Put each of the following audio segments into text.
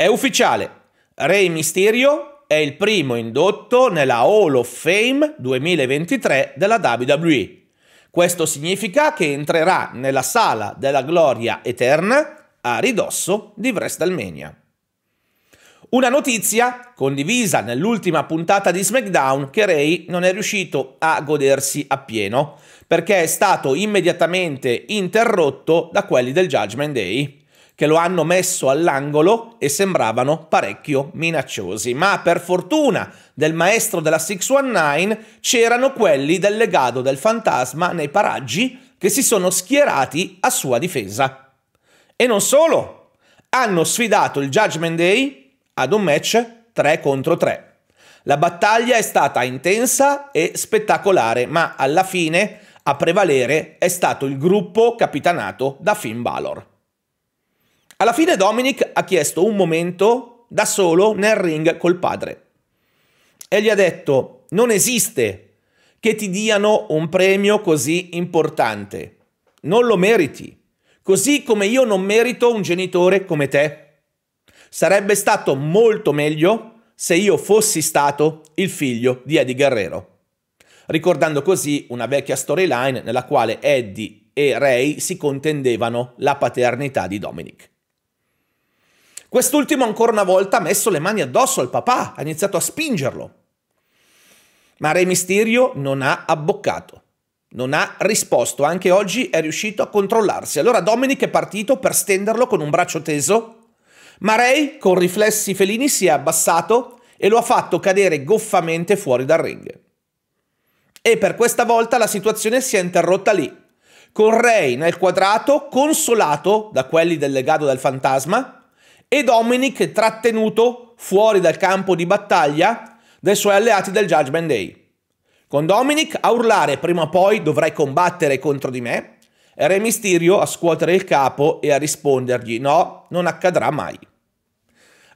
È ufficiale, Rey Mysterio è il primo indotto nella Hall of Fame 2023 della WWE. Questo significa che entrerà nella sala della gloria eterna a ridosso di WrestleMania. Una notizia condivisa nell'ultima puntata di SmackDown che Ray non è riuscito a godersi appieno perché è stato immediatamente interrotto da quelli del Judgment Day che lo hanno messo all'angolo e sembravano parecchio minacciosi. Ma per fortuna del maestro della 619 c'erano quelli del legato del fantasma nei paraggi che si sono schierati a sua difesa. E non solo, hanno sfidato il Judgment Day ad un match 3 contro 3. La battaglia è stata intensa e spettacolare, ma alla fine a prevalere è stato il gruppo capitanato da Finn Balor. Alla fine Dominic ha chiesto un momento da solo nel ring col padre e gli ha detto non esiste che ti diano un premio così importante, non lo meriti, così come io non merito un genitore come te. Sarebbe stato molto meglio se io fossi stato il figlio di Eddie Guerrero. Ricordando così una vecchia storyline nella quale Eddie e Ray si contendevano la paternità di Dominic. Quest'ultimo ancora una volta ha messo le mani addosso al papà, ha iniziato a spingerlo. Ma Re Mysterio non ha abboccato, non ha risposto, anche oggi è riuscito a controllarsi. Allora Dominic è partito per stenderlo con un braccio teso, ma Ray con riflessi felini si è abbassato e lo ha fatto cadere goffamente fuori dal ring. E per questa volta la situazione si è interrotta lì, con Ray nel quadrato consolato da quelli del legato del fantasma e Dominic trattenuto fuori dal campo di battaglia dai suoi alleati del Judgment Day. Con Dominic a urlare prima o poi dovrai combattere contro di me e Re Mysterio a scuotere il capo e a rispondergli no, non accadrà mai.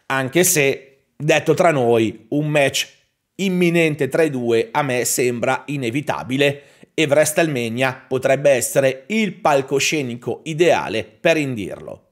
Anche se, detto tra noi, un match imminente tra i due a me sembra inevitabile e WrestleMania potrebbe essere il palcoscenico ideale per indirlo.